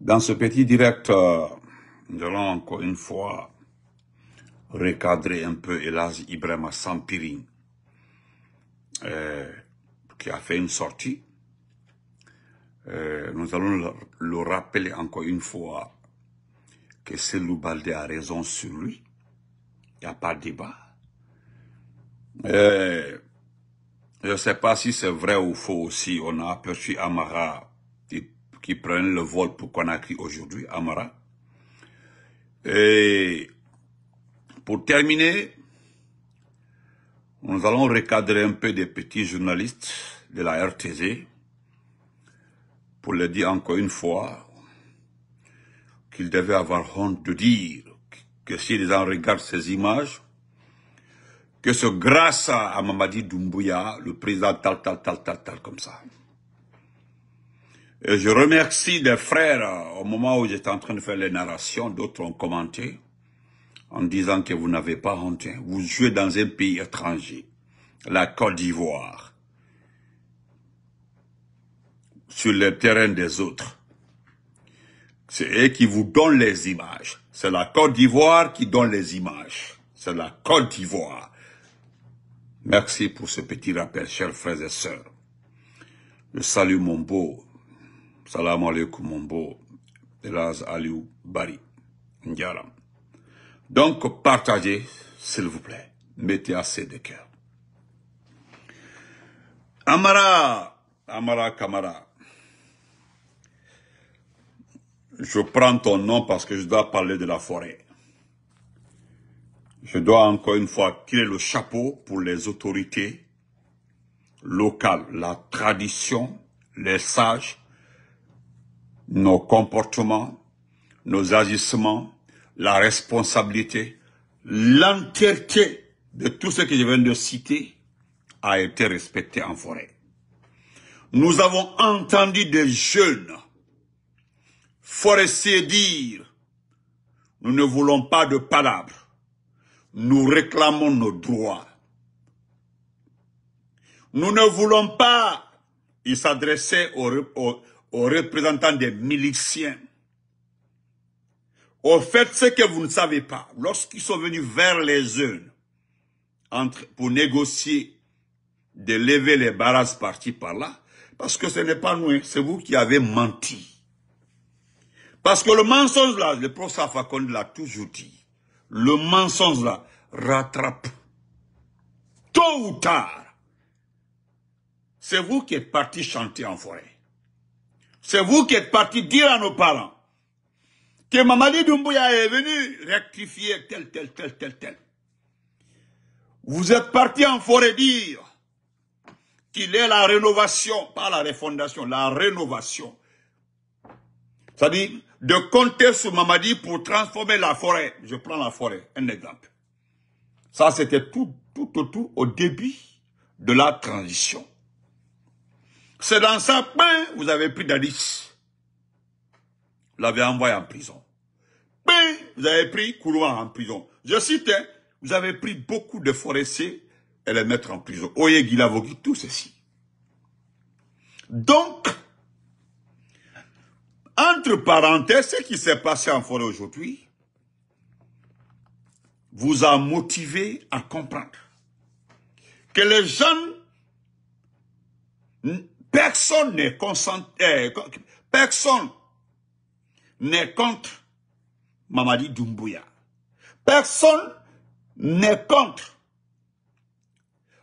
Dans ce petit direct, nous allons encore une fois recadrer un peu Hélas Ibrahima Sampirin euh, qui a fait une sortie. Euh, nous allons le, rappeler encore une fois que Selou Baldé a raison sur lui. Il n'y a pas de débat. Euh, je ne sais pas si c'est vrai ou faux aussi. On a aperçu Amara qui prennent le vol pour Conakry aujourd'hui, Amara. Et pour terminer, nous allons recadrer un peu des petits journalistes de la RTZ pour leur dire encore une fois qu'ils devaient avoir honte de dire que s'ils en regardent ces images, que c'est grâce à Mamadi Doumbouya, le président tal, tal, tal, tal, tal, comme ça. Et je remercie des frères. Au moment où j'étais en train de faire les narrations, d'autres ont commenté en disant que vous n'avez pas honte. Hein. Vous jouez dans un pays étranger, la Côte d'Ivoire, sur le terrain des autres. C'est eux qui vous donnent les images. C'est la Côte d'Ivoire qui donne les images. C'est la Côte d'Ivoire. Merci pour ce petit rappel, chers frères et sœurs. Je salue mon beau Salam alaikum mon Aliou Bari. Ndiaram. Donc partagez, s'il vous plaît. Mettez assez de cœur. Amara, Amara Kamara. Je prends ton nom parce que je dois parler de la forêt. Je dois encore une fois tirer le chapeau pour les autorités locales, la tradition, les sages, nos comportements, nos agissements, la responsabilité, l'entièreté de tout ce que je viens de citer a été respectée en forêt. Nous avons entendu des jeunes forestiers dire « Nous ne voulons pas de palabres, nous réclamons nos droits. Nous ne voulons pas », ils s'adressaient aux aux représentants des miliciens, au fait ce que vous ne savez pas, lorsqu'ils sont venus vers les jeunes entre, pour négocier de lever les barrages partis par là, parce que ce n'est pas nous, hein, c'est vous qui avez menti. Parce que le mensonge là, le professeur Fakonde l'a toujours dit, le mensonge là rattrape. Tôt ou tard, c'est vous qui êtes parti chanter en forêt. C'est vous qui êtes parti dire à nos parents que Mamadi Doumbouya est venu rectifier tel, tel, tel, tel, tel. Vous êtes parti en forêt dire qu'il est la rénovation, pas la refondation, la rénovation. Ça à dire de compter sur Mamadi pour transformer la forêt. Je prends la forêt, un exemple. Ça, c'était tout, tout, tout, tout au début de la transition. C'est dans ça, ben, vous avez pris Dadis. Vous l'avez envoyé en prison. Ben, vous avez pris Couloir en prison. Je cite, hein, vous avez pris beaucoup de forestiers et les mettre en prison. Oye Guilavogui, tout ceci. Donc, entre parenthèses, ce qui s'est passé en forêt aujourd'hui vous a motivé à comprendre que les jeunes Personne n'est eh, personne contre Mamadi Doumbouya. Personne n'est contre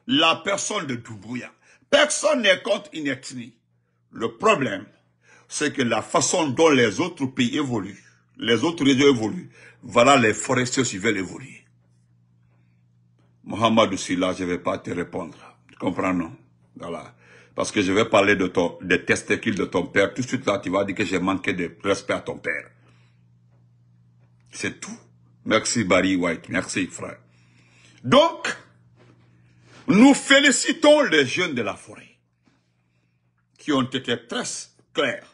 la personne de Doumbouya. Personne n'est contre ethnie. Le problème, c'est que la façon dont les autres pays évoluent, les autres régions évoluent, voilà les forestiers qui veulent évoluer. Mohamed aussi, là, je ne vais pas te répondre. Tu comprends, non parce que je vais parler de ton, des testicules de ton père. Tout de suite là, tu vas dire que j'ai manqué de respect à ton père. C'est tout. Merci Barry White. Merci frère. Donc, nous félicitons les jeunes de la forêt qui ont été très clairs.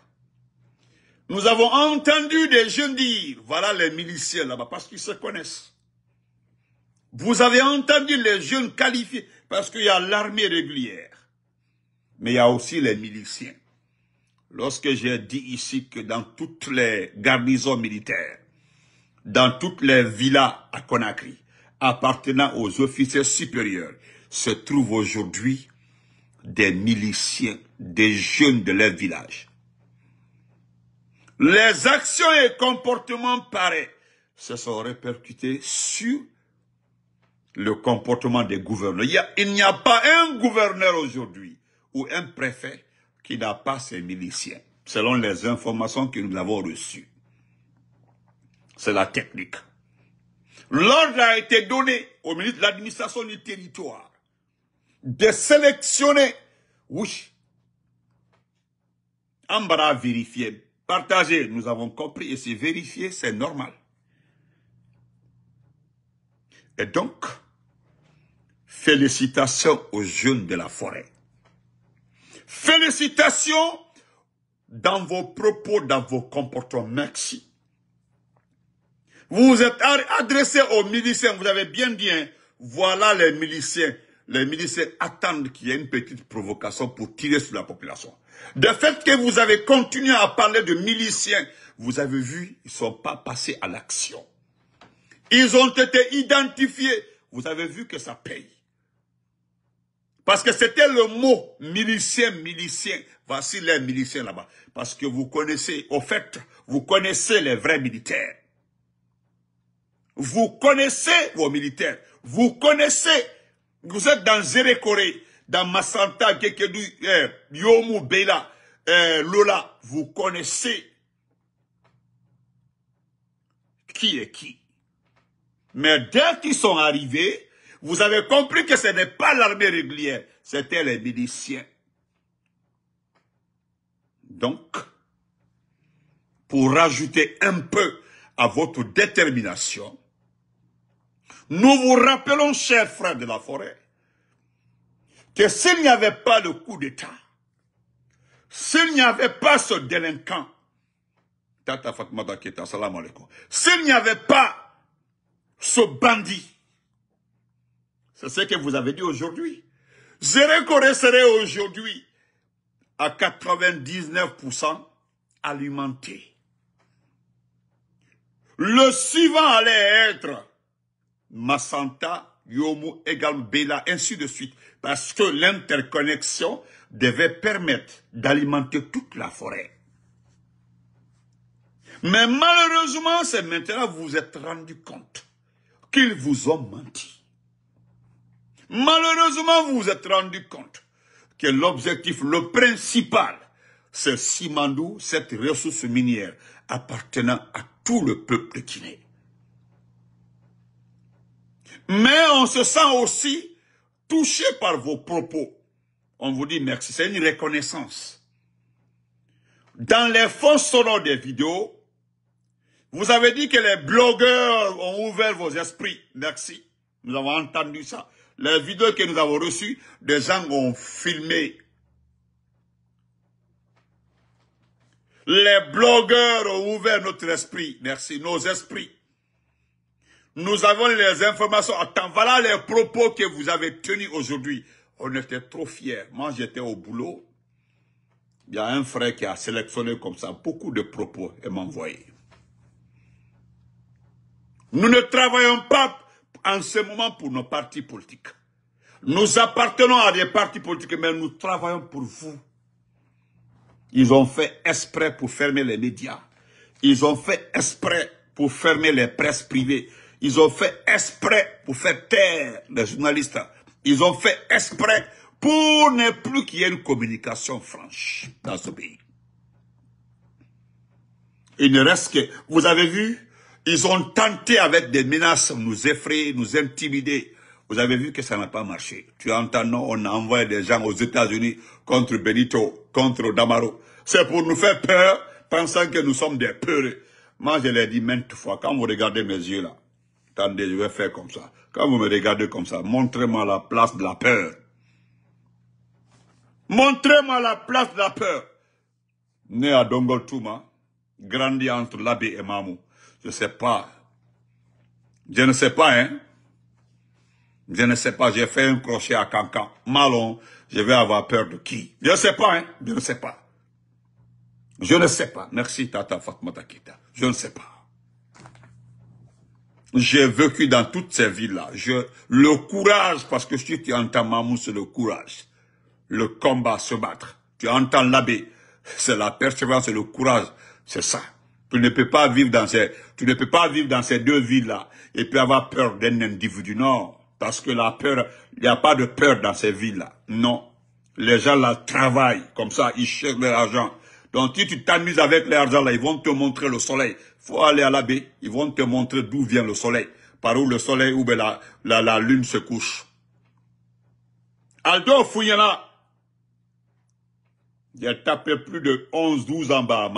Nous avons entendu des jeunes dire, voilà les miliciens là-bas, parce qu'ils se connaissent. Vous avez entendu les jeunes qualifiés, parce qu'il y a l'armée régulière mais il y a aussi les miliciens. Lorsque j'ai dit ici que dans toutes les garnisons militaires, dans toutes les villas à Conakry, appartenant aux officiers supérieurs, se trouvent aujourd'hui des miliciens, des jeunes de leur village. Les actions et comportements pareils se sont répercutés sur le comportement des gouverneurs. Il n'y a, pas un gouverneur aujourd'hui ou un préfet qui n'a pas ses miliciens, selon les informations que nous avons reçues. C'est la technique. L'ordre a été donné au ministre de l'administration du territoire de sélectionner, oui, bras vérifier, partager, nous avons compris, et c'est vérifié, c'est normal. Et donc, félicitations aux jeunes de la forêt. Félicitations dans vos propos, dans vos comportements. Merci. Vous êtes adressé aux miliciens, vous avez bien dit, hein. voilà les miliciens. Les miliciens attendent qu'il y ait une petite provocation pour tirer sur la population. De fait que vous avez continué à parler de miliciens, vous avez vu, ils ne sont pas passés à l'action. Ils ont été identifiés. Vous avez vu que ça paye. Parce que c'était le mot milicien, milicien. Voici les miliciens là-bas. Parce que vous connaissez, au fait, vous connaissez les vrais militaires. Vous connaissez vos militaires. Vous connaissez. Vous êtes dans Zéré Corée, dans Massanta, Gekedu, eh, Yomu, Bela, eh, Lola. Vous connaissez qui est qui. Mais dès qu'ils sont arrivés, vous avez compris que ce n'est pas l'armée régulière, c'était les miliciens. Donc, pour rajouter un peu à votre détermination, nous vous rappelons, chers frères de la forêt, que s'il n'y avait pas le coup d'État, s'il n'y avait pas ce délinquant, s'il n'y avait pas ce bandit, c'est ce que vous avez dit aujourd'hui. Je serait aujourd'hui à 99% alimenté. Le suivant allait être Masanta, Yomu, Egal, ainsi de suite. Parce que l'interconnexion devait permettre d'alimenter toute la forêt. Mais malheureusement, c'est maintenant que vous vous êtes rendu compte qu'ils vous ont menti. Malheureusement, vous vous êtes rendu compte que l'objectif, le principal, c'est Simandou, cette ressource minière appartenant à tout le peuple de Kiné. Mais on se sent aussi touché par vos propos. On vous dit merci, c'est une reconnaissance. Dans les fonds sonores des vidéos, vous avez dit que les blogueurs ont ouvert vos esprits. Merci. Nous avons entendu ça les vidéos que nous avons reçues, des gens ont filmé. Les blogueurs ont ouvert notre esprit, merci, nos esprits. Nous avons les informations. Attends, voilà les propos que vous avez tenus aujourd'hui. On était trop fiers. Moi, j'étais au boulot. Il y a un frère qui a sélectionné comme ça beaucoup de propos et m'a envoyé. Nous ne travaillons pas en ce moment pour nos partis politiques. Nous appartenons à des partis politiques, mais nous travaillons pour vous. Ils ont fait exprès pour fermer les médias. Ils ont fait exprès pour fermer les presses privées. Ils ont fait exprès pour faire taire les journalistes. Ils ont fait exprès pour ne plus qu'il y ait une communication franche dans ce pays. Il ne reste que... Vous avez vu ils ont tenté avec des menaces nous effrayer, nous intimider. Vous avez vu que ça n'a pas marché. Tu entends, non, on a envoyé des gens aux États-Unis contre Benito, contre Damaro. C'est pour nous faire peur, pensant que nous sommes des peureux. Moi, je l'ai dit maintes fois, quand vous regardez mes yeux là, attendez, je vais faire comme ça. Quand vous me regardez comme ça, montrez-moi la place de la peur. Montrez-moi la place de la peur. Né à Touma, grandi entre l'abbé et Mamou. Je ne sais pas. Je ne sais pas, hein. Je ne sais pas, j'ai fait un crochet à Cancan. Malon, je vais avoir peur de qui Je ne sais pas, hein. Je ne sais pas. Je ne sais pas. Merci Tata Fatmata Je ne sais pas. J'ai vécu dans toutes ces villes-là. le courage, parce que si tu entends Mamou, c'est le courage. Le combat, se battre. Tu entends l'abbé. C'est la persévérance et le courage. C'est ça. Tu ne peux pas vivre dans ces, tu ne peux pas vivre dans ces deux villes-là et puis avoir peur d'un individu. Non. Parce que la peur, il n'y a pas de peur dans ces villes-là. Non. Les gens là travaillent comme ça, ils cherchent leur argent. Donc si tu t'amuses avec l'argent là, ils vont te montrer le soleil. Faut aller à la baie, ils vont te montrer d'où vient le soleil, par où le soleil ou ben la, la, lune se couche. Aldo Fouyana, il a tapé plus de 11-12 en bas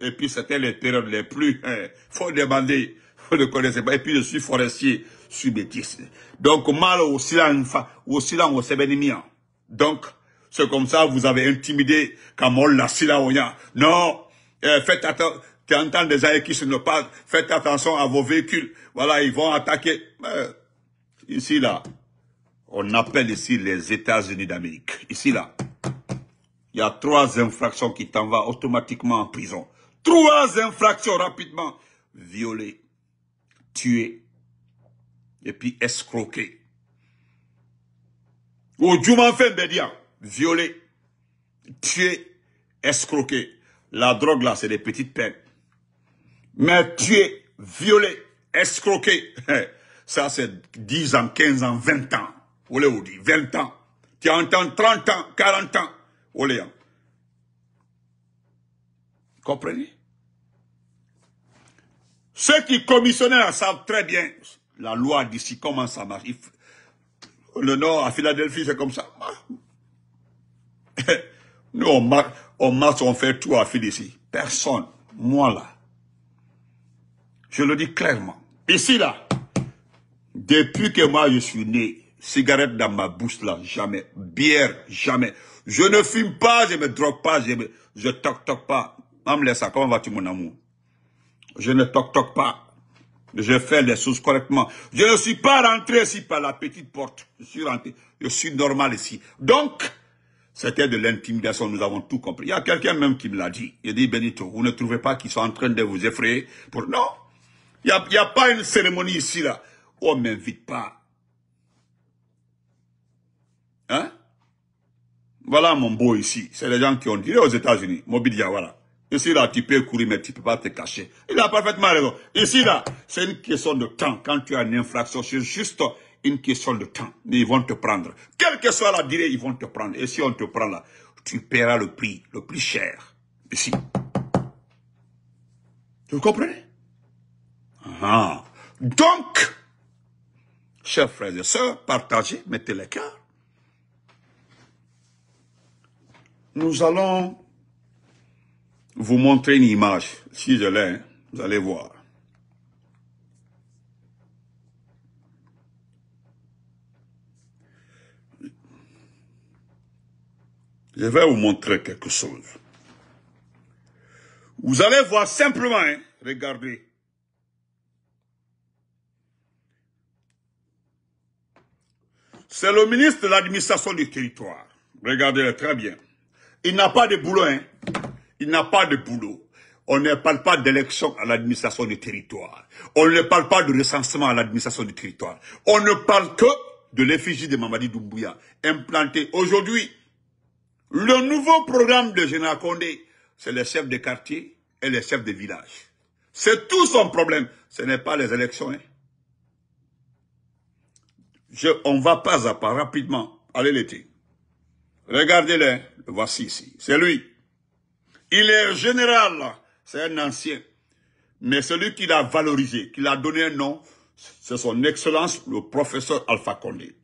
et puis, c'était les périodes les plus... Hein, faut demander, faut le connaître. Et puis, je suis forestier, je suis bêtise. Donc, mal au silence, au silence, au Donc, c'est comme ça, vous avez intimidé Kamol la Silaoya. Non, euh, faites attention. Tu entends des gens qui se ne parlent. Faites attention à vos véhicules. Voilà, ils vont attaquer. Euh, ici, là, on appelle ici les États-Unis d'Amérique. Ici, là, il y a trois infractions qui t'en automatiquement en prison trois infractions rapidement. Violer, tuer, et puis escroquer. Au Bedia, violer, tuer, escroquer. La drogue là, c'est des petites peines. Mais tuer, violer, escroquer, ça c'est 10 ans, 15 ans, 20 ans. Oulé ou dit, 20 ans. Tu entends 30 ans, 40 ans. Vous hein. comprenez ceux qui commissionnaient savent très bien. La loi d'ici, comment ça marche Le Nord, à Philadelphie, c'est comme ça. Nous, on marche, on on fait tout à Philadelphie. Personne, moi là. Je le dis clairement. Ici, là, depuis que moi je suis né, cigarette dans ma bouche là, jamais. Bière, jamais. Je ne fume pas, je me drogue pas, je ne je toc toc pas. Maman, laisse ça, comment vas-tu mon amour je ne toc-toc pas. Je fais les choses correctement. Je ne suis pas rentré ici par la petite porte. Je suis rentré. Je suis normal ici. Donc, c'était de l'intimidation. Nous avons tout compris. Il y a quelqu'un même qui me l'a dit. Il dit, Benito, vous ne trouvez pas qu'ils sont en train de vous effrayer pour... Non. Il n'y a, pas une cérémonie ici, là. On ne m'invite pas. Hein? Voilà mon beau ici. C'est les gens qui ont dit aux États-Unis. Mobilia, voilà. Ici, là, tu peux courir, mais tu ne peux pas te cacher. Il a parfaitement raison. Ici, là, c'est une question de temps. Quand tu as une infraction, c'est juste une question de temps. Ils vont te prendre. Quelle que soit la durée, ils vont te prendre. Et si on te prend là, tu paieras le prix, le plus cher. Ici. Vous comprenez ah. Donc, chers frères et sœurs, partagez, mettez les cœurs. Nous allons vous montrer une image. Si je l'ai, hein, vous allez voir. Je vais vous montrer quelque chose. Vous allez voir simplement, hein, regardez. C'est le ministre de l'administration du territoire. regardez très bien. Il n'a pas de boulot, hein n'a pas de boulot. On ne parle pas d'élection à l'administration du territoire. On ne parle pas de recensement à l'administration du territoire. On ne parle que de l'effigie de Mamadi Doumbouya, implantée. aujourd'hui. Le nouveau programme de Général Condé, c'est les chefs de quartier et les chefs de village. C'est tout son problème. Ce n'est pas les élections. Hein. Je, on va pas à pas, rapidement. Allez l'été. Regardez-le. Hein. Le voici ici. C'est lui. Il est général, c'est un ancien. Mais celui qui l'a valorisé, qui l'a donné un nom, c'est son excellence, le professeur Alpha Condé.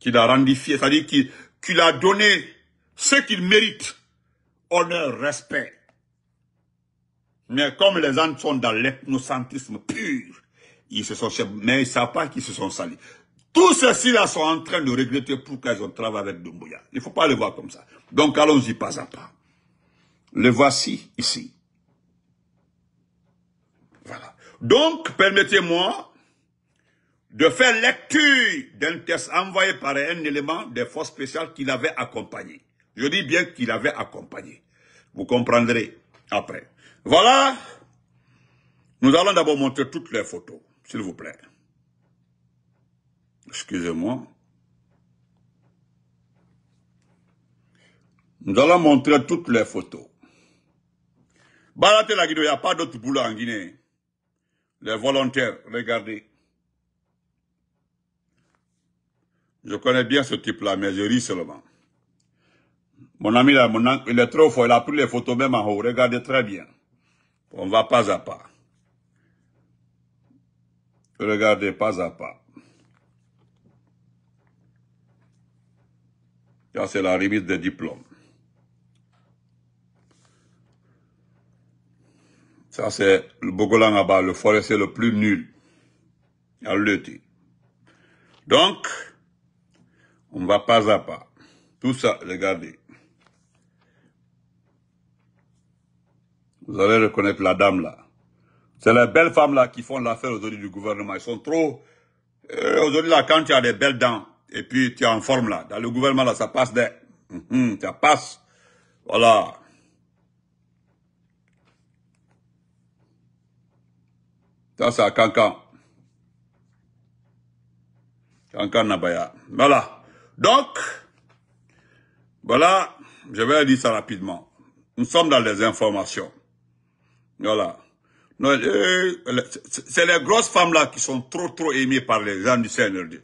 Qui l'a rendifié, c'est-à-dire qu'il a donné ce qu'il mérite. Honneur, respect. Mais comme les gens sont dans l'ethnocentrisme pur, ils se sont mais ils ne savent pas qu'ils se sont salis. Tous ceux-ci-là sont en train de regretter pourquoi ils ont travaillé avec Doumbouya. Il ne faut pas le voir comme ça. Donc allons-y pas à pas. Le voici ici. Voilà. Donc, permettez-moi de faire lecture d'un test envoyé par un élément des forces spéciales qui l'avait accompagné. Je dis bien qu'il l'avait accompagné. Vous comprendrez après. Voilà. Nous allons d'abord montrer toutes les photos, s'il vous plaît. Excusez-moi. Nous allons montrer toutes les photos il n'y a pas d'autre boulot en Guinée. Les volontaires, regardez. Je connais bien ce type-là, mais je ris seulement. Mon ami là, mon il est trop fort, il a pris les photos même en haut. Regardez très bien. On va pas à pas. Regardez pas à pas. Ça, c'est la remise des diplômes. Ça, c'est le là-bas. le c'est le plus nul le lutter. Donc, on va pas à pas. Tout ça, regardez. Vous allez reconnaître la dame là. C'est les belles femmes là qui font l'affaire aujourd'hui du gouvernement. Ils sont trop... Euh, aujourd'hui là, quand tu as des belles dents et puis tu es en forme là, dans le gouvernement là, ça passe des... Hum, hum, ça passe. Voilà. Ça, c'est à Cancan. Cancan Nabaya. Voilà. Donc, voilà, je vais dire ça rapidement. Nous sommes dans les informations. Voilà. Euh, euh, c'est les grosses femmes-là qui sont trop, trop aimées par les gens du Seigneur.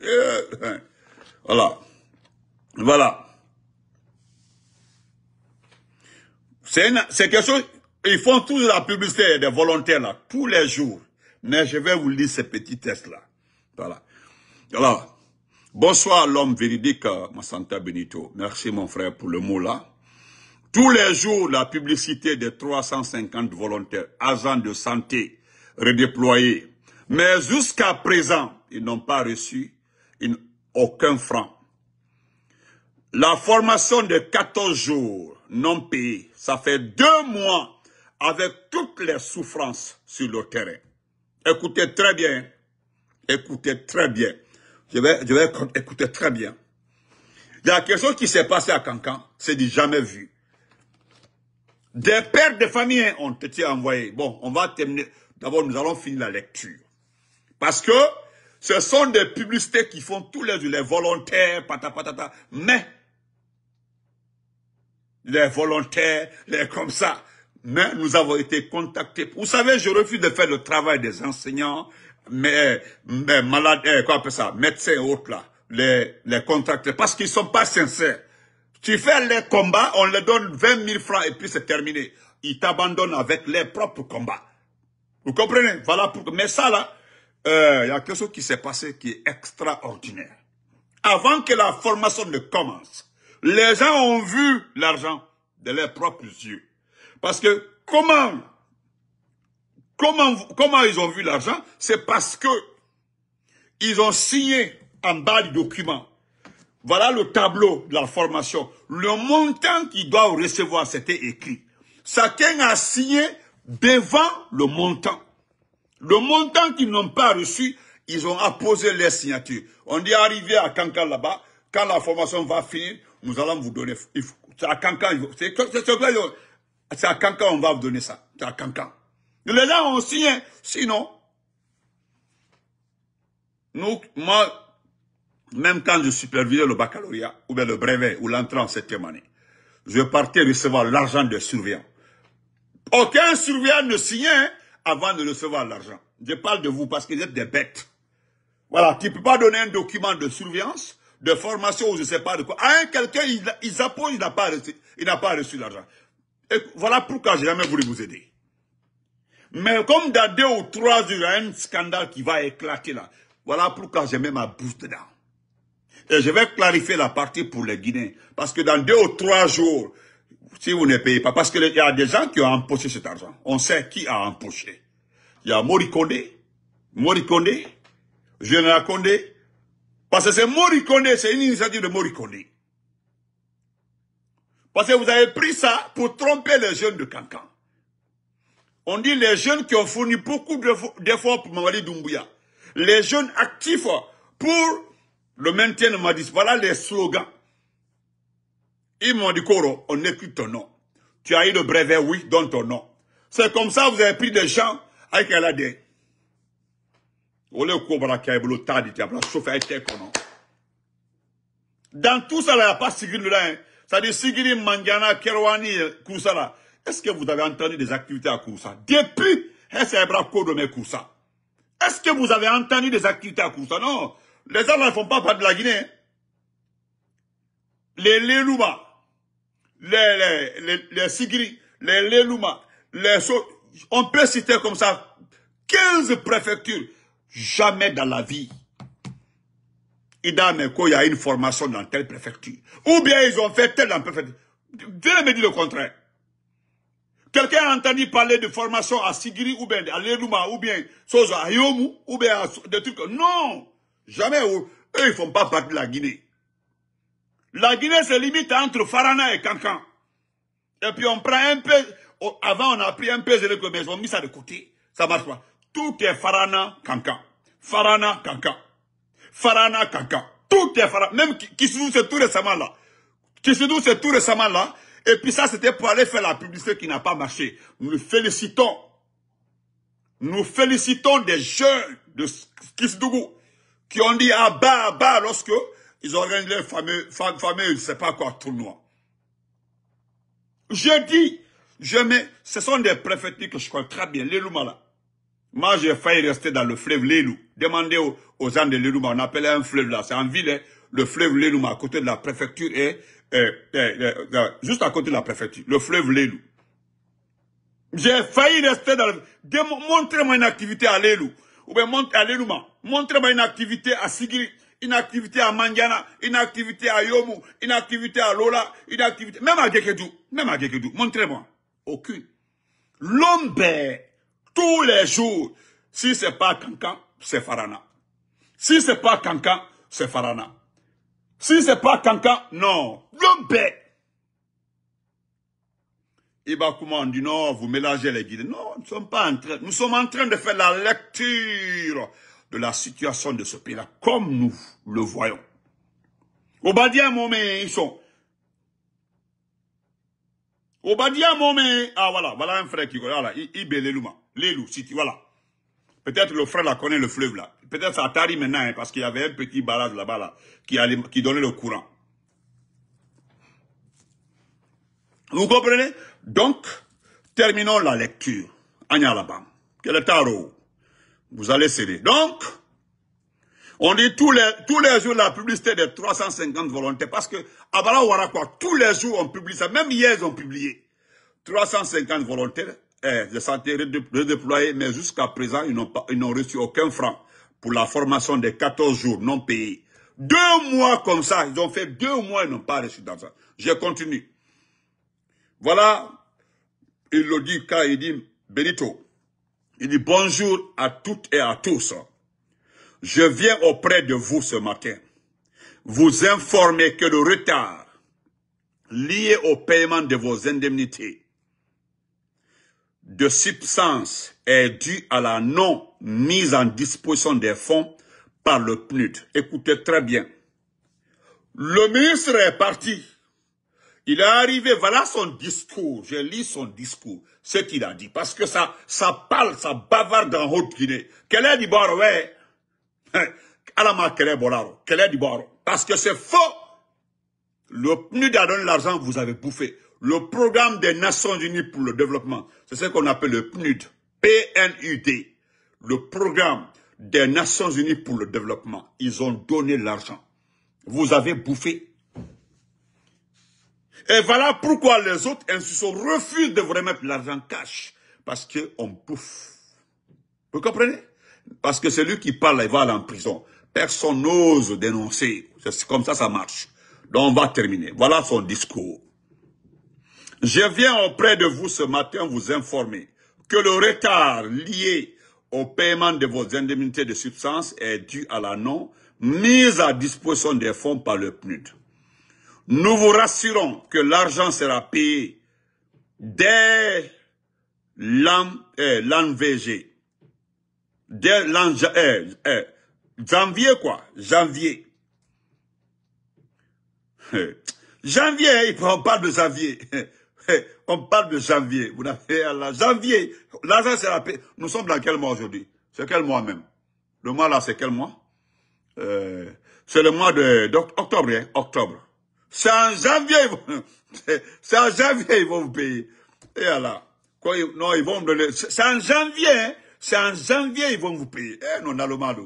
Voilà. Voilà. C'est quelque chose... Ils font toujours la publicité des volontaires, là, tous les jours. Mais je vais vous lire ces petits tests-là. Voilà. Alors, bonsoir l'homme véridique, euh, santa Benito. Merci mon frère pour le mot-là. Tous les jours, la publicité des 350 volontaires, agents de santé, redéployés. Mais jusqu'à présent, ils n'ont pas reçu aucun franc. La formation de 14 jours non payés, ça fait deux mois avec toutes les souffrances sur le terrain. Écoutez très bien. Écoutez très bien. Je vais, écouter très bien. Il y a quelque chose qui s'est passé à Cancan. C'est du jamais vu. Des pères de famille hein, ont été envoyés. Bon, on va terminer. D'abord, nous allons finir la lecture. Parce que ce sont des publicités qui font tous les jours, les volontaires, patapatata. Mais les volontaires, les comme ça, mais nous avons été contactés. Vous savez, je refuse de faire le travail des enseignants, mais, mais malades, eh, quoi ça, médecins et autres là, les, les parce qu'ils sont pas sincères. Tu fais les combats, on leur donne 20 000 francs et puis c'est terminé. Ils t'abandonnent avec leurs propres combats. Vous comprenez Voilà pour... Mais ça là, il euh, y a quelque chose qui s'est passé qui est extraordinaire. Avant que la formation ne commence, les gens ont vu l'argent de leurs propres yeux. Parce que comment, comment, comment ils ont vu l'argent C'est parce que ils ont signé en bas du document. Voilà le tableau de la formation. Le montant qu'ils doivent recevoir, c'était écrit. Chacun a signé devant le montant. Le montant qu'ils n'ont pas reçu, ils ont apposé les signatures. On dit arrivé à Cancan là-bas, quand la formation va finir, nous allons vous donner. C'est à Cancan, c'est c'est à Cancan, on va vous donner ça. C'est à Cancan. Les gens ont signé. Sinon, nous, moi, même quand je supervisais le baccalauréat, ou bien le brevet, ou l'entrée en septième année, je partais recevoir l'argent des surveillants. Aucun surveillant ne signait hein, avant de recevoir l'argent. Je parle de vous parce que vous êtes des bêtes. Voilà, tu ne peux pas donner un document de surveillance, de formation ou je ne sais pas de quoi. À un quelqu'un, il, il, il n'a pas il n'a pas reçu l'argent. Et voilà pourquoi j'ai jamais voulu vous aider. Mais comme dans deux ou trois jours, il y a un scandale qui va éclater là. Voilà pourquoi j'ai mis ma bouche dedans. Et je vais clarifier la partie pour les Guinéens. Parce que dans deux ou trois jours, si vous ne payez pas, parce qu'il y a des gens qui ont empoché cet argent. On sait qui a empoché. Il y a Morikonde, Morikonde, Général Condé. Parce que c'est Morikonde, c'est une initiative de Morikonde. Parce que vous avez pris ça pour tromper les jeunes de Cancan. On dit les jeunes qui ont fourni beaucoup d'efforts pour Mamadi Doumbouya. Les jeunes actifs pour le maintien de Madis. Voilà les slogans. Ils m'ont dit, Koro, on écrit ton nom. Tu as eu le brevet, oui, donne ton nom. C'est comme ça que vous avez pris des gens avec un AD. Dans tout ça, il n'y a pas de là. Hein. Ça dit Sigiri Mangana Kerouani, Kousala. Est-ce que vous avez entendu des activités à Koussa Depuis hein, c'est de mes Koussa. Est-ce que vous avez entendu des activités à Koussa Non. Les gens ne font pas part de la Guinée. Hein. Les Lelouma, les, les, les, Sigiri, les Lelouma, les On peut citer comme ça 15 préfectures. Jamais dans la vie. Ida il y a une formation dans telle préfecture. Ou bien ils ont fait telle dans préfecture. Venez me dire le contraire. Quelqu'un a entendu parler de formation à Sigiri ou bien à Lerouma ou bien à Yomu ou bien à des trucs. Non Jamais. Eux, ils ne font pas partie de la Guinée. La Guinée se limite entre Farana et Cancan. Et puis on prend un peu... Avant, on a pris un peu de mais ils ont mis ça de côté. Ça marche pas. Tout est Farana, Cancan. Farana, Cancan. Farana Kaka. Tout est Farana. Même Kissoudou, c'est tout récemment là. Kissoudou, c'est tout récemment là. Et puis ça, c'était pour aller faire la publicité qui n'a pas marché. Nous félicitons. Nous félicitons des jeunes de Kisdougou qui ont dit ah bah bas lorsque ils ont organisent leur fameux, fameux, je ne sais pas quoi, tournoi. Je dis, je mets, ce sont des préfectures que je connais très bien, les loups Moi, j'ai failli rester dans le fleuve, les loups. Demandez aux, gens de Lelouma. on appelle un fleuve là, c'est en ville, hein. le fleuve Lelouma, à côté de la préfecture euh, euh, euh, juste à côté de la préfecture, le fleuve Lelou. J'ai failli rester dans le... Montrez-moi une activité à Lelou. Ou bien à Montrez-moi une activité à Sigiri, une activité à Mangiana, une activité à Yomu, une activité à Lola, une activité... Même à Gekedou. Même à Gekedou. Montrez-moi. Aucune. L'homme tous les jours, si c'est pas Cancan, c'est Farana. Si c'est pas Kankan, c'est Farana. Si c'est pas Kankan, non. L'homme eh ben, Kouman dit non, vous mélangez les guides. Non, nous sommes pas en train, nous sommes en train de faire la lecture de la situation de ce pays-là, comme nous le voyons. Obadia Momé, ils sont. Obadia Momé, ah voilà, voilà un frère qui, voilà, Ibé Lelouma, Lelou, si tu, voilà. Peut-être le frère la connaît, le fleuve là. Peut-être ça tari maintenant, hein, parce qu'il y avait un petit barrage là-bas là, qui, donnait le courant. Vous comprenez Donc, terminons la lecture. Anyalabam. Quel est tarot Vous allez céder. Donc, on dit tous les, tous les jours la publicité des 350 volontaires. Parce que, à Bala Ouarakwa, tous les jours on publie ça. Même hier, ils ont publié. 350 volontaires de eh, santé redéployés, mais jusqu'à présent, ils n'ont reçu aucun franc pour la formation des 14 jours non payés. Deux mois comme ça, ils ont fait deux mois, ils n'ont pas reçu d'argent. Je continue. Voilà, il le dit quand il dit Benito. Il dit bonjour à toutes et à tous. Je viens auprès de vous ce matin. Vous informer que le retard lié au paiement de vos indemnités de substance est due à la non-mise en disposition des fonds par le PNUD. Écoutez très bien. Le ministre est parti. Il est arrivé, voilà son discours. Je lis son discours, ce qu'il a dit. Parce que ça, ça parle, ça bavarde en Haute-Guinée. Quel est du bord, ouais. Quel est du Parce que c'est faux. Le PNUD a donné l'argent, vous avez bouffé le programme des Nations Unies pour le développement. C'est ce qu'on appelle le PNUD. PNUD. Le programme des Nations Unies pour le développement. Ils ont donné l'argent. Vous avez bouffé. Et voilà pourquoi les autres institutions refusent de vous remettre l'argent cash. Parce qu'on bouffe. Vous comprenez Parce que celui qui parle, il va aller en prison. Personne n'ose dénoncer. C'est comme ça, ça marche. Donc on va terminer. Voilà son discours. Je viens auprès de vous ce matin vous informer que le retard lié au paiement de vos indemnités de substance est dû à la non mise à disposition des fonds par le PNUD. Nous vous rassurons que l'argent sera payé dès l'ANVG, euh, dès l'an... Euh, euh, janvier quoi, janvier. Janvier, il prend pas de janvier. on parle de janvier. Vous n'avez la janvier. L'argent, c'est la paix. Nous sommes dans quel mois aujourd'hui C'est quel mois même Le mois là, c'est quel mois euh, C'est le mois de octobre, hein? Octobre. C'est en janvier. C'est en janvier, ils vont vous payer. Et alors, quoi, non, ils vont me donner. C'est en janvier, hein. C'est en janvier, ils vont vous payer. Eh, non, mal.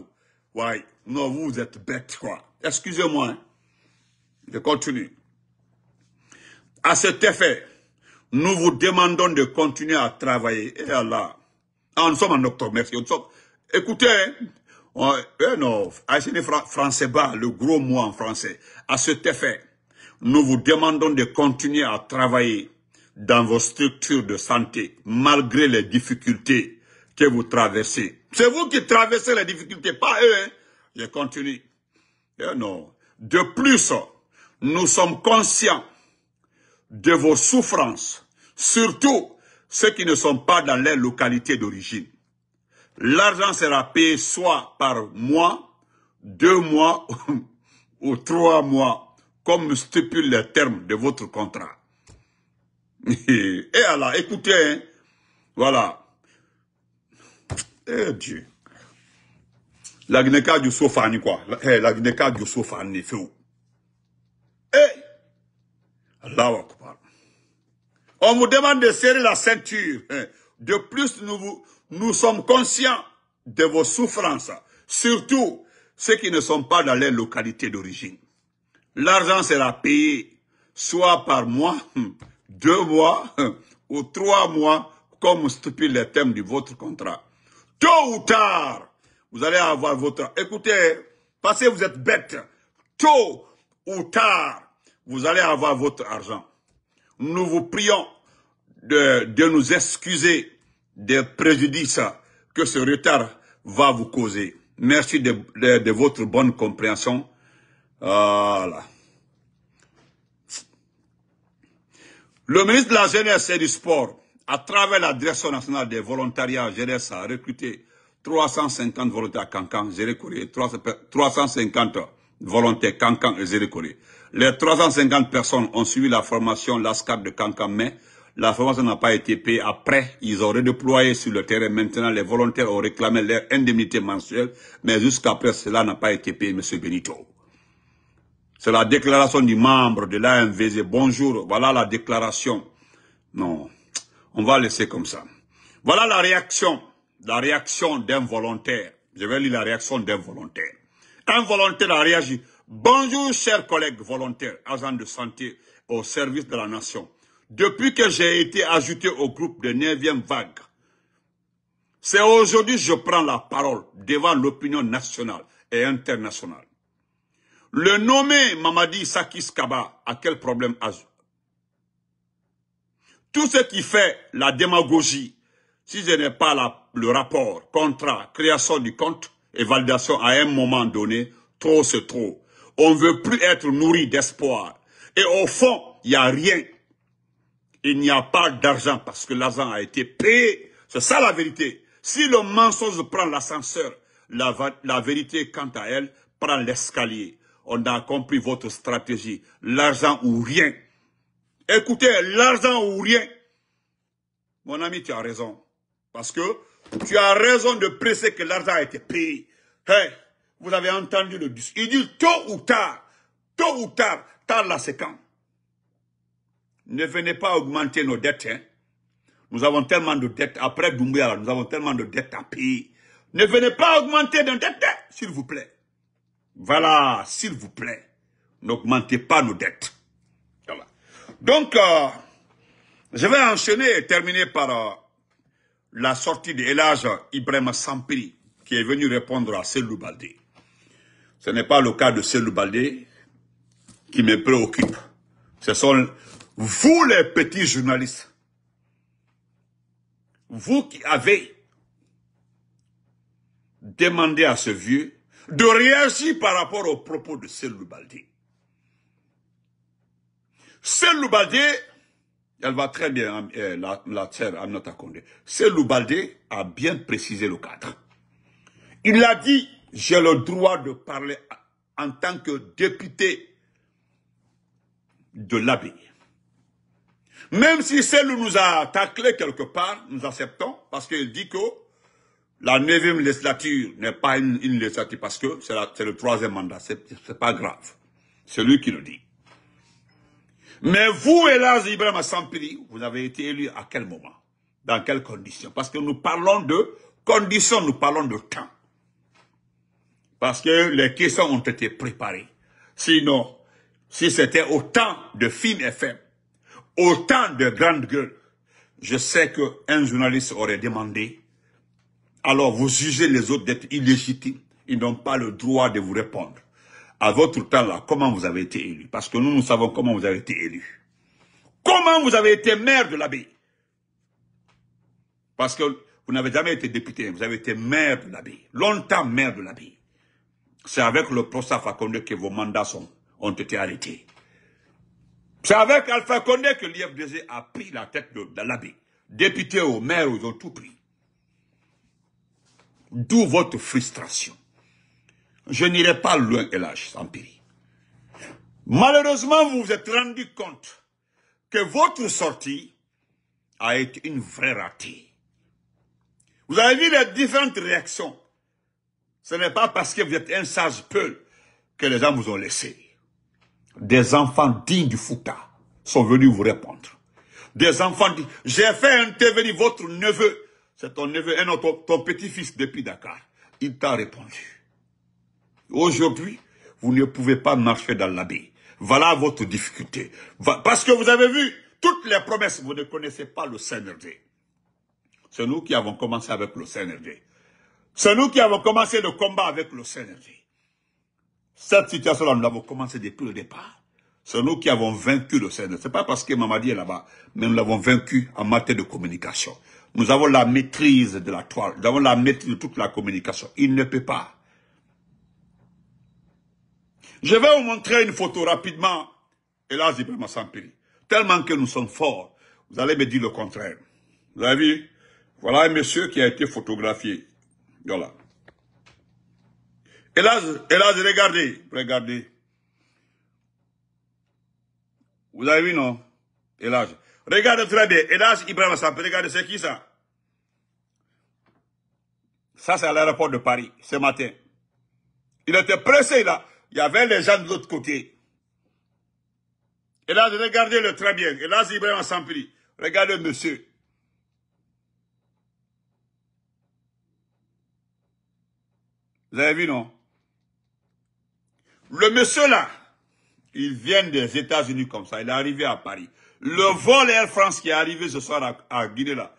Ouais. Non, vous êtes bête, quoi. Excusez-moi. Hein. Je continue. À cet effet, nous vous demandons de continuer à travailler. Et Allah. Ah, nous sommes en octobre, merci. Écoutez, hein. eh, non, ah, français bas, le gros mot en français. À cet effet, nous vous demandons de continuer à travailler dans vos structures de santé, malgré les difficultés que vous traversez. C'est vous qui traversez les difficultés, pas eux. Hein? Je continue. Eh, non. De plus, nous sommes conscients de vos souffrances Surtout ceux qui ne sont pas dans leur localité d'origine. L'argent sera payé soit par mois, deux mois ou trois mois, comme stipule les termes de votre contrat. Et alors, écoutez, hein, voilà. Eh Dieu. La Gneka du Sofani, quoi. La eh, Gneka du Sofani, où? Eh! On vous demande de serrer la ceinture. Hein. De plus, nous, nous sommes conscients de vos souffrances, surtout ceux qui ne sont pas dans les localités d'origine. L'argent sera payé soit par mois, hum, deux mois hum, ou trois mois, comme stipule le thème de votre contrat. Tôt ou tard, vous allez avoir votre... Écoutez, parce que vous êtes bêtes. tôt ou tard, vous allez avoir votre argent. Nous vous prions de, nous excuser des préjudices que ce retard va vous causer. Merci de, votre bonne compréhension. Voilà. Le ministre de la Jeunesse et du Sport, à travers la Direction nationale des volontariats jeunesse, a recruté 350 volontaires Cancan, 350 volontaires Cancan et Les 350 personnes ont suivi la formation LASCAP de Cancan, mais la formation n'a pas été payée. Après, ils ont redéployé sur le terrain. Maintenant, les volontaires ont réclamé leur indemnité mensuelle, mais jusqu'après, cela n'a pas été payé, Monsieur Benito. C'est la déclaration du membre de l'AMVZ. Bonjour, voilà la déclaration. Non, on va laisser comme ça. Voilà la réaction, la réaction d'un volontaire. Je vais lire la réaction d'un volontaire. Un volontaire a réagi. Bonjour, chers collègues volontaires, agents de santé au service de la nation. Depuis que j'ai été ajouté au groupe de 9e vague, c'est aujourd'hui que je prends la parole devant l'opinion nationale et internationale. Le nommé Mamadi Sakis Kaba a quel problème a Tout ce qui fait la démagogie, si je n'ai pas le rapport, contrat, création du compte et validation à un moment donné, trop c'est trop. On ne veut plus être nourri d'espoir. Et au fond, il n'y a rien il n'y a pas d'argent parce que l'argent a été payé. C'est ça la vérité. Si le mensonge prend l'ascenseur, la, vérité, quant à elle, prend l'escalier. On a compris votre stratégie. L'argent ou rien. Écoutez, l'argent ou rien. Mon ami, tu as raison. Parce que tu as raison de presser que l'argent a été payé. vous avez entendu le discours. Il dit tôt ou tard, tôt ou tard, tard la séquence ne venez pas augmenter nos dettes. Hein. Nous avons tellement de dettes. Après Doumbouya, nous avons tellement de dettes à payer. Ne venez pas augmenter nos dettes, hein, s'il vous plaît. Voilà, s'il vous plaît. N'augmentez pas nos dettes. Voilà. Donc, euh, je vais enchaîner et terminer par euh, la sortie de Elage Ibrahim Sampiri, qui est venu répondre à Selou Baldé. Ce n'est pas le cas de Selou Baldé qui me préoccupe. Ce sont vous les petits journalistes, vous qui avez demandé à ce vieux de réagir par rapport aux propos de Selou Baldé, elle va très bien, hein, euh, la, terre terre notre Condé. Baldé a bien précisé le cadre. Il a dit, j'ai le droit de parler en tant que député de l'abbaye. Même si celle nous a taclé quelque part, nous acceptons, parce qu'il dit que la neuvième législature n'est pas une, législature, parce que c'est le troisième mandat, c'est pas grave. C'est lui qui le dit. Mais vous, hélas, Ibrahim Sampiri, vous avez été élu à quel moment Dans quelles conditions Parce que nous parlons de conditions, nous parlons de temps. Parce que les questions ont été préparées. Sinon, si c'était au temps de et FM, Autant de grandes gueules. Je sais qu'un journaliste aurait demandé, alors vous jugez les autres d'être illégitimes. Ils n'ont pas le droit de vous répondre. À votre temps là, comment vous avez été élu Parce que nous, nous savons comment vous avez été élu. Comment vous avez été maire de l'abbaye Parce que vous n'avez jamais été député, vous avez été maire de l'abbaye. Longtemps maire de l'abbaye. C'est avec le procès Fakonde que vos mandats sont, ont été arrêtés. C'est avec Alpha Condé que l'IFDG a pris la tête de, l'abbé. Député au maire, ils ont tout pris. D'où votre frustration. Je n'irai pas loin, hélas, Sampiri. Malheureusement, vous vous êtes rendu compte que votre sortie a été une vraie ratée. Vous avez vu les différentes réactions. Ce n'est pas parce que vous êtes un sage peu que les gens vous ont laissé. Des enfants dignes du Fouta sont venus vous répondre. Des enfants dignes. J'ai fait intervenir votre neveu. C'est ton neveu, ton petit-fils depuis Dakar. Il t'a répondu. Aujourd'hui, vous ne pouvez pas marcher dans l'abbaye. Voilà votre difficulté. Parce que vous avez vu toutes les promesses, vous ne connaissez pas le CNRD. C'est nous qui avons commencé avec le CNRD. C'est nous qui avons commencé le combat avec le CNRD. Cette situation-là, nous l'avons commencé depuis le départ. C'est nous qui avons vaincu le Ce n'est pas parce que Mamadi est là-bas, mais nous l'avons vaincu en matière de communication. Nous avons la maîtrise de la toile. Nous avons la maîtrise de toute la communication. Il ne peut pas. Je vais vous montrer une photo rapidement. Et là, m'a Tellement que nous sommes forts. Vous allez me dire le contraire. Vous avez vu? Voilà un monsieur qui a été photographié. Voilà. Hélas, hélas, regardez, regardez. Vous avez vu, non Hélas. Regardez très bien. Hélas, Ibrahim Sampé, regardez, c'est qui ça Ça, c'est à l'aéroport de Paris, ce matin. Il était pressé, là. Il y avait les gens de l'autre côté. Hélas, regardez-le très bien. Hélas, Ibrahim Sampé, regardez monsieur. Vous avez vu, non le monsieur là, il vient des États-Unis comme ça. Il est arrivé à Paris. Le vol Air France qui est arrivé ce soir à, Guinée là,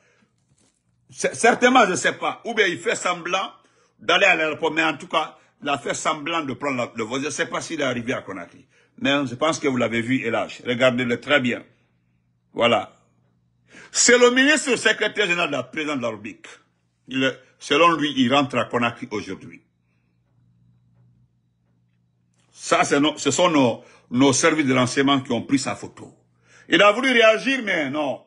certainement je ne sais pas. Ou bien il fait semblant d'aller à l'aéroport, mais en tout cas, il a fait semblant de prendre le vol. Je ne sais pas s'il est arrivé à Conakry. Mais je pense que vous l'avez vu, hélas. Regardez-le très bien. Voilà. C'est le ministre secrétaire général de la présidente de la République. Il, selon lui, il rentre à Conakry aujourd'hui. Ça, ce sont nos, services de renseignement qui ont pris sa photo. Il a voulu réagir, mais non.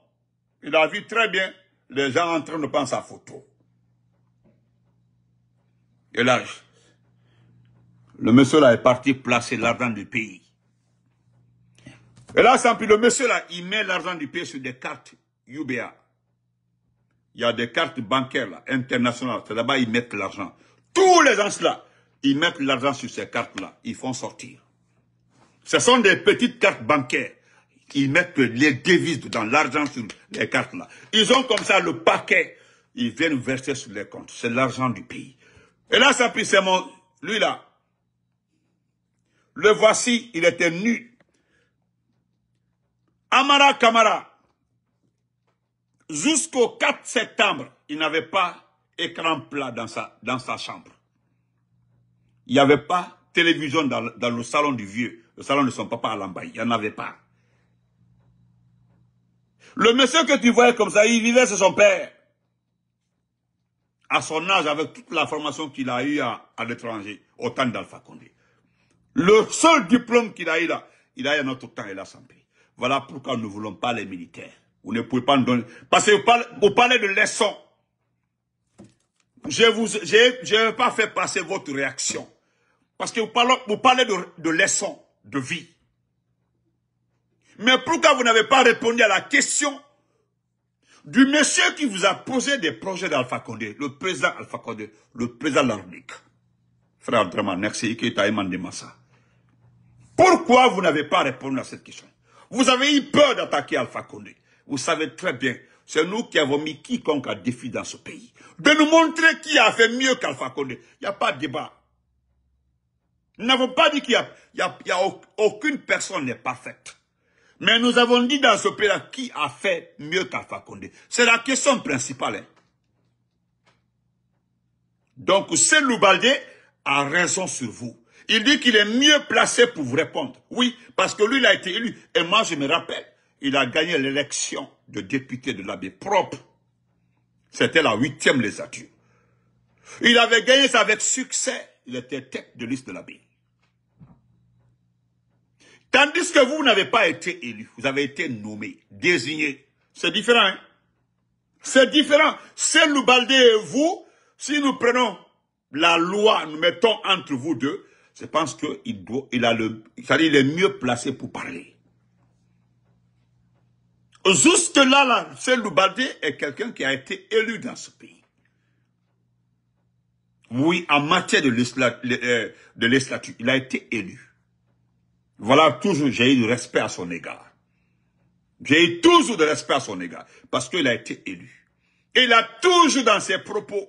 Il a vu très bien les gens en train de prendre sa photo. Et là, le monsieur là est parti placer l'argent du pays. Et là, sans plus, le monsieur là, il met l'argent du pays sur des cartes UBA. Il y a des cartes bancaires là, internationales. C'est là-bas ils mettent l'argent. Tous les gens là, ils mettent l'argent sur ces cartes-là, ils font sortir. Ce sont des petites cartes bancaires. Ils mettent les devises dans l'argent sur les cartes-là. Ils ont comme ça le paquet. Ils viennent verser sur les comptes. C'est l'argent du pays. Et là, ça ses mon... Lui là. Le voici, il était nu. Amara Kamara. Jusqu'au 4 septembre, il n'avait pas écran plat dans sa, dans sa chambre. Il n'y avait pas télévision dans, le salon du vieux, le salon de son papa à Lambaye. Il n'y en avait pas. Le monsieur que tu voyais comme ça, il vivait, c'est son père. À son âge, avec toute la formation qu'il a eue à, l'étranger, au temps d'Alpha Condé. Le seul diplôme qu'il a eu là, il a eu notre temps et la santé. Voilà pourquoi nous ne voulons pas les militaires. Vous ne pouvez pas nous donner... Parce que vous parlez, de leçons. Je vous, je pas fait passer votre réaction. Parce que vous parlez, vous parlez de, de leçons de vie. Mais pourquoi vous n'avez pas répondu à la question du monsieur qui vous a posé des projets d'Alpha Condé, le président Alpha Condé, le président Larnic. Frère Draman, merci, Pourquoi vous n'avez pas répondu à cette question Vous avez eu peur d'attaquer Alpha Condé. Vous savez très bien, c'est nous qui avons mis quiconque à défi dans ce pays. De nous montrer qui a fait mieux qu'Alpha Condé. Il n'y a pas de débat. Nous n'avons pas dit qu'il n'y a, aucune personne n'est parfaite. Mais nous avons dit dans ce pays-là, qui a fait mieux qu'Alpha Condé C'est la question principale. Hein. Donc, c'est Loubaldé a raison sur vous. Il dit qu'il est mieux placé pour vous répondre. Oui, parce que lui, il a été élu. Et moi, je me rappelle, il a gagné l'élection de député de l'abbé propre. C'était la huitième législature. Il avait gagné ça avec succès. Il était tête de liste de l'abbé. Tandis que vous, n'avez pas été élu, vous avez été nommé, désigné. C'est différent, hein? C'est différent. C'est Baldé et vous, si nous prenons la loi, nous mettons entre vous deux, je pense qu'il doit, il a le, il est mieux placé pour parler. Juste là, là c'est est quelqu'un qui a été élu dans ce pays. Oui, en matière de législature, euh, il a été élu. Voilà, toujours, j'ai eu du respect à son égard. J'ai eu toujours de respect à son égard. Parce qu'il a été élu. il a toujours dans ses propos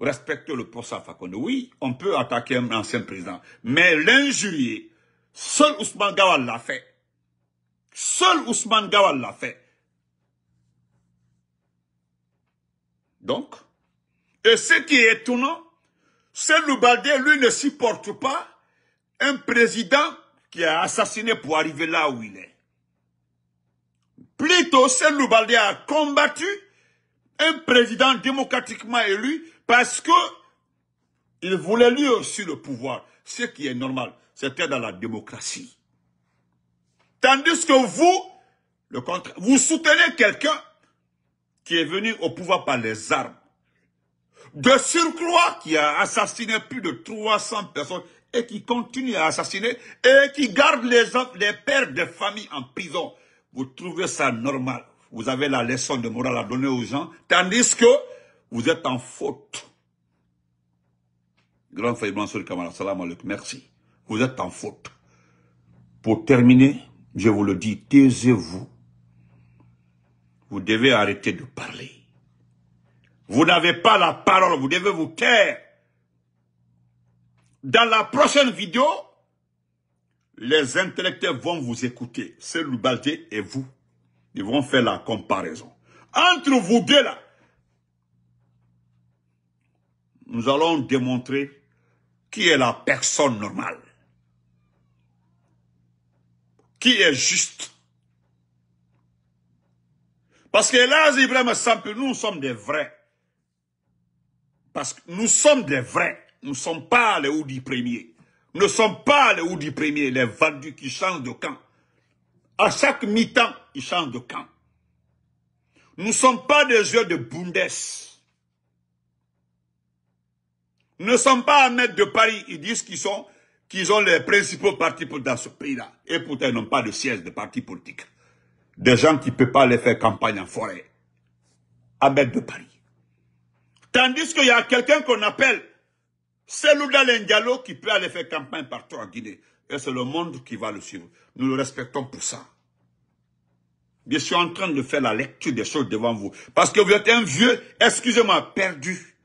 respecté le procès Fakonde. Oui, on peut attaquer un ancien président. Mais l'injurier, seul Ousmane Gawal l'a fait. Seul Ousmane Gawal l'a fait. Donc, et ce qui est étonnant, c'est Loubaldé, lui, ne supporte pas un président qui a assassiné pour arriver là où il est. Plutôt, Sen qui a combattu un président démocratiquement élu parce que il voulait lui aussi le pouvoir. Ce qui est normal, c'était dans la démocratie. Tandis que vous, le contraire, vous soutenez quelqu'un qui est venu au pouvoir par les armes. De surcroît, qui a assassiné plus de 300 personnes et qui continue à assassiner et qui garde les, les pères de famille en prison. Vous trouvez ça normal. Vous avez la leçon de morale à donner aux gens, tandis que vous êtes en faute. Grand sur le camarade salam alaikum, merci. Vous êtes en faute. Pour terminer, je vous le dis, taisez-vous. Vous devez arrêter de parler. Vous n'avez pas la parole, vous devez vous taire. Dans la prochaine vidéo, les intellectuels vont vous écouter. C'est le Lubaldier et vous. Ils vont faire la comparaison. Entre vous deux là, nous allons démontrer qui est la personne normale. Qui est juste. Parce que là, Ibrahim nous sommes des vrais. Parce que nous sommes des vrais. Nous ne sommes pas les Oudi premiers. Nous ne sommes pas les du premiers, les vendus qui changent de camp. À chaque mi-temps, ils changent de camp. Nous ne sommes pas des yeux de Bundes. Nous ne sommes pas à maître de Paris. Ils disent qu'ils sont, qu'ils ont les principaux partis dans ce pays-là. Et pourtant, ils n'ont pas de siège de parti politique. Des gens qui ne peuvent pas aller faire campagne en forêt. À mettre de Paris. Tandis qu'il y a quelqu'un qu'on appelle c'est en Ndiallo qui peut aller faire campagne partout en Guinée. Et c'est le monde qui va le suivre. Nous le respectons pour ça. Je suis en train de faire la lecture des choses devant vous. Parce que vous êtes un vieux, excusez-moi, perdu.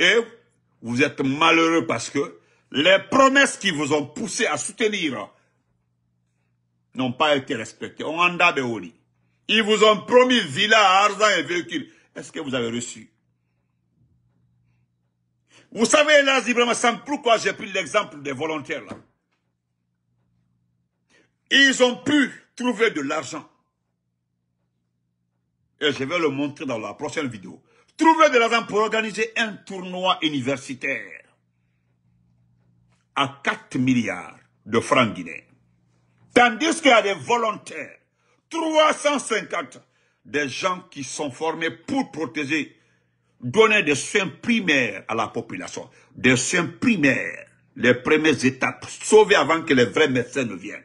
Et vous êtes malheureux parce que les promesses qui vous ont poussé à soutenir n'ont pas été respectées. On Ils vous ont promis villa, argent et véhicules. Est-ce que vous avez reçu vous savez, là, Zibra simple. pourquoi j'ai pris l'exemple des volontaires, là Ils ont pu trouver de l'argent. Et je vais le montrer dans la prochaine vidéo. Trouver de l'argent pour organiser un tournoi universitaire à 4 milliards de francs guinéens. Tandis qu'il y a des volontaires, 350, des gens qui sont formés pour protéger donner des soins primaires à la population, des soins primaires, les premières étapes, sauver avant que les vrais médecins ne viennent.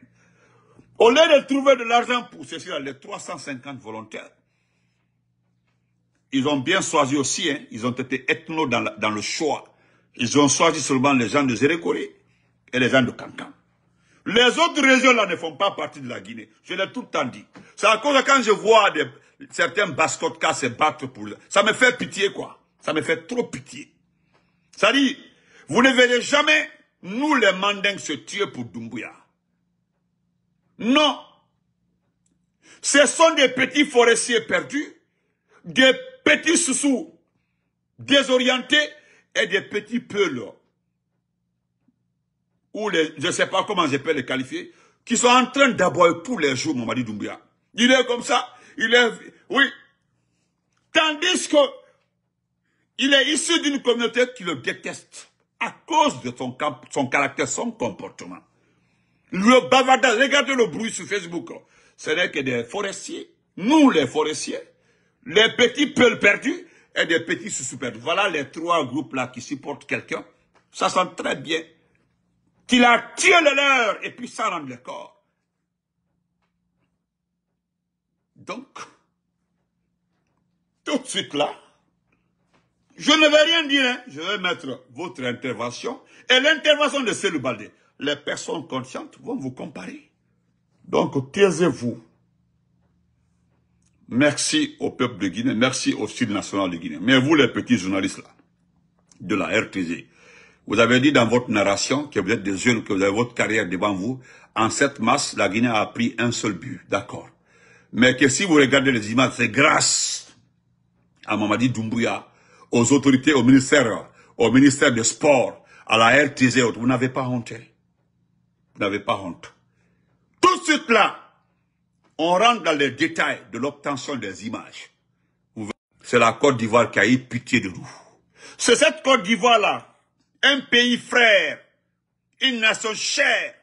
Au lieu de trouver de l'argent pour ceci, les 350 volontaires, ils ont bien choisi aussi, hein, ils ont été ethno dans, le choix. Ils ont choisi seulement les gens de Zérékoré et les gens de Cancan. Les autres régions là ne font pas partie de la Guinée. Je l'ai tout le temps dit. C'est à cause de quand je vois des, certains bascottes se battent pour... Ça me fait pitié, quoi. Ça me fait trop pitié. Ça dit, vous ne verrez jamais, nous les Mandingues, se tuer pour Dumbuya. Non. Ce sont des petits forestiers perdus, des petits sous désorientés et des petits peuls. Ou les, je ne sais pas comment je peux les qualifier, qui sont en train d'aboyer tous les jours mari d'umbuya Il est comme ça il est... Oui. Tandis que il est issu d'une communauté qui le déteste à cause de son, son caractère, son comportement. Le bavardage, regardez le bruit sur Facebook. Ce n'est que des forestiers, nous les forestiers, les petits peuls perdus et des petits sous perdus. Voilà les trois groupes là qui supportent quelqu'un. Ça sent très bien qu'il a tué le leur et puis ça rend le corps. Donc, tout de suite là, je ne vais rien dire, hein. je vais mettre votre intervention et l'intervention de Célou Baldé. Les personnes conscientes vont vous comparer. Donc, taisez-vous. Merci au peuple de Guinée, merci au Sud national de Guinée. Mais vous, les petits journalistes là, de la RTG, vous avez dit dans votre narration que vous êtes des jeunes, que vous avez votre carrière devant vous. En cette mars, la Guinée a pris un seul but. D'accord mais que si vous regardez les images, c'est grâce à Mamadi Doumbouya, aux autorités, au ministère, au ministère des Sports, à la RTZ, vous n'avez pas honte. Hein. Vous n'avez pas honte. Tout de suite là, on rentre dans les détails de l'obtention des images. C'est la Côte d'Ivoire qui a eu pitié de nous. C'est cette Côte d'Ivoire-là, un pays frère, une nation chère,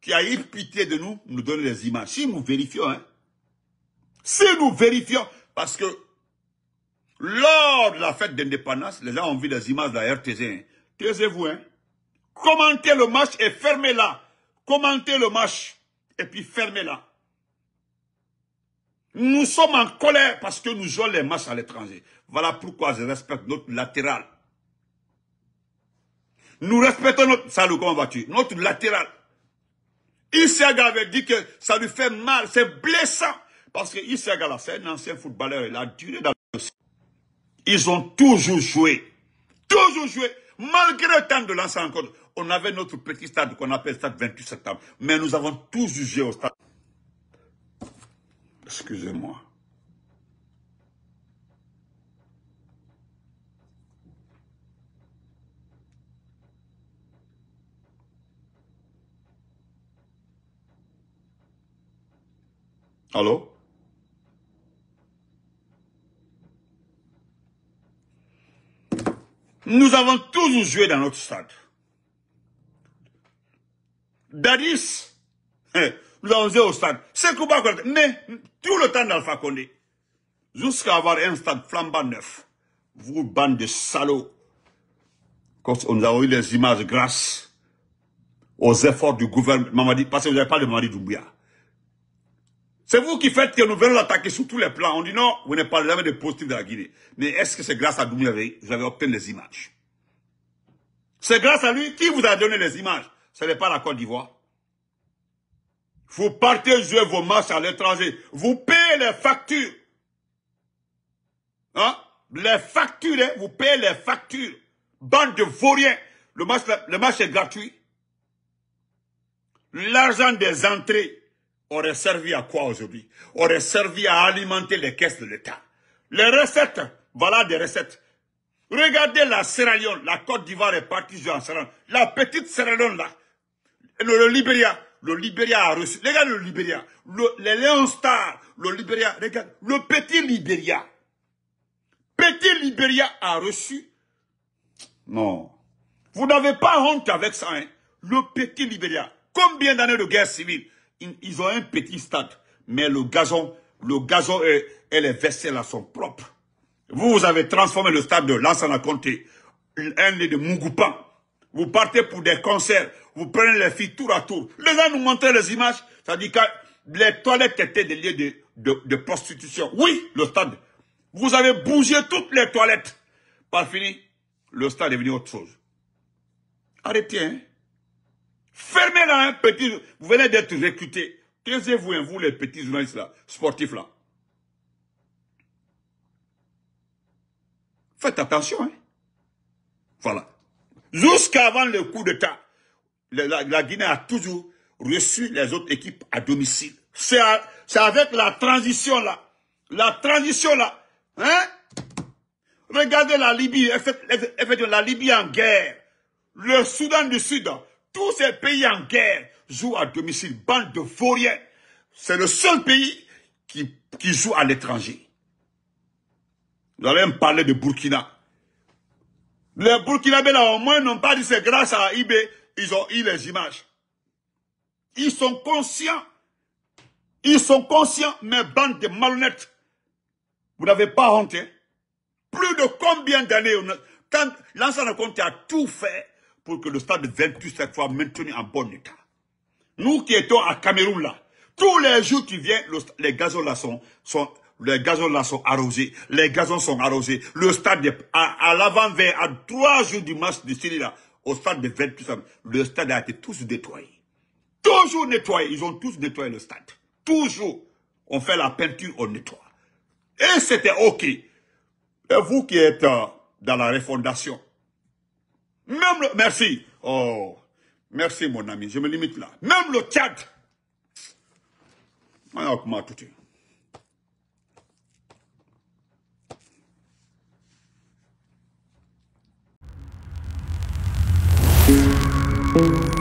qui a eu pitié de nous, nous donne les images. Si nous vérifions, hein, si nous vérifions, parce que lors de la fête d'indépendance, les gens ont vu des images de la hein. Taisez-vous, hein. Commentez le match et fermez-la. Commentez le match et puis fermez-la. Nous sommes en colère parce que nous jouons les matchs à l'étranger. Voilà pourquoi je respecte notre latéral. Nous respectons notre... Salut, comment vas-tu Notre latéral. Issa avait dit que ça lui fait mal, c'est blessant. Parce que Issa Gala, c'est un ancien footballeur, il a duré dans le Ils ont toujours joué. Toujours joué. Malgré le temps de lancer encore. On avait notre petit stade qu'on appelle stade 28 septembre. Mais nous avons toujours joué au stade. Excusez-moi. Allô Nous avons toujours joué dans notre stade. Dadis, eh, nous avons joué au stade. C'est Kouba Mais tout le temps d'Alpha Condé, jusqu'à avoir un stade flambant neuf, vous, bande de salauds, quand on a eu les images grâce aux efforts du gouvernement, parce que vous n'avez pas de Mamadi Doumbia. C'est vous qui faites que nous venons l'attaquer sur tous les plans. On dit non, vous n'avez pas jamais de positif de la Guinée. Mais est-ce que c'est grâce à Doumé que vous avez obtenu les images C'est grâce à lui qui vous a donné les images. Ce n'est pas la Côte d'Ivoire. Vous partez jouer vos matchs à l'étranger. Vous payez les factures. Hein? Les factures, hein. vous payez les factures. Bande de vauriens. Le match, le match est gratuit. L'argent des entrées aurait servi à quoi aujourd'hui Aurait servi à alimenter les caisses de l'État. Les recettes, voilà des recettes. Regardez la Sierra la Côte d'Ivoire est partie en Sierra La petite Sierra là, le, Liberia Libéria, le Libéria a reçu, regarde le Libéria, les Léon Star, le Libéria, regarde, le petit Libéria, petit Libéria a reçu, non, vous n'avez pas honte avec ça, hein, le petit Libéria, combien d'années de guerre civile, ils ont un petit stade, mais le gazon, le gazon et, et les vaisselles sont propres. Vous, avez transformé le stade de Lansana Conté, un de Mougoupan. Vous partez pour des concerts, vous prenez les filles tour à tour. Les gens nous montraient les images, ça dit que les toilettes étaient des lieux de, de prostitution. Oui, le stade. Vous avez bougé toutes les toilettes. Par fini, le stade est devenu autre chose. Arrêtez, hein fermez là un hein, petit... Vous venez d'être recruté. Taisez-vous, hein, vous, les petits journalistes là, sportifs là. Faites attention, hein. Voilà. Jusqu'avant le coup d'État, la, la, Guinée a toujours reçu les autres équipes à domicile. C'est avec la transition là. La transition là. Regardez la Libye. la Libye en guerre. Le Soudan du Sud, tous ces pays en guerre jouent à domicile, bande de vauriens. C'est le seul pays qui, joue à l'étranger. Vous avez même parler de Burkina. Les Burkinabés, là, au moins, n'ont pas dit c'est grâce à IB, ils ont eu les images. Ils sont conscients. Ils sont conscients, mais bande de malhonnêtes. Vous n'avez pas honte. Hein. Plus de combien d'années, quand l'ancien compte a tout fait, pour que le stade 28 cette fois maintenu en bon état. Nous qui étions à Cameroun là, tous les jours qui viennent, les gazons là sont, les gazons là sont arrosés, les gazons sont arrosés. Le stade à, l'avant-vers, à trois jours du match de Syrie là, au stade de Ventus, le stade a été tous nettoyé. Toujours nettoyé, ils ont tous nettoyé le stade. Toujours, on fait la peinture, on nettoie. Et c'était ok. Et vous qui êtes euh, dans la refondation, même le... Merci. Oh, merci mon ami, je me limite là. Même le Tchad. Thank you.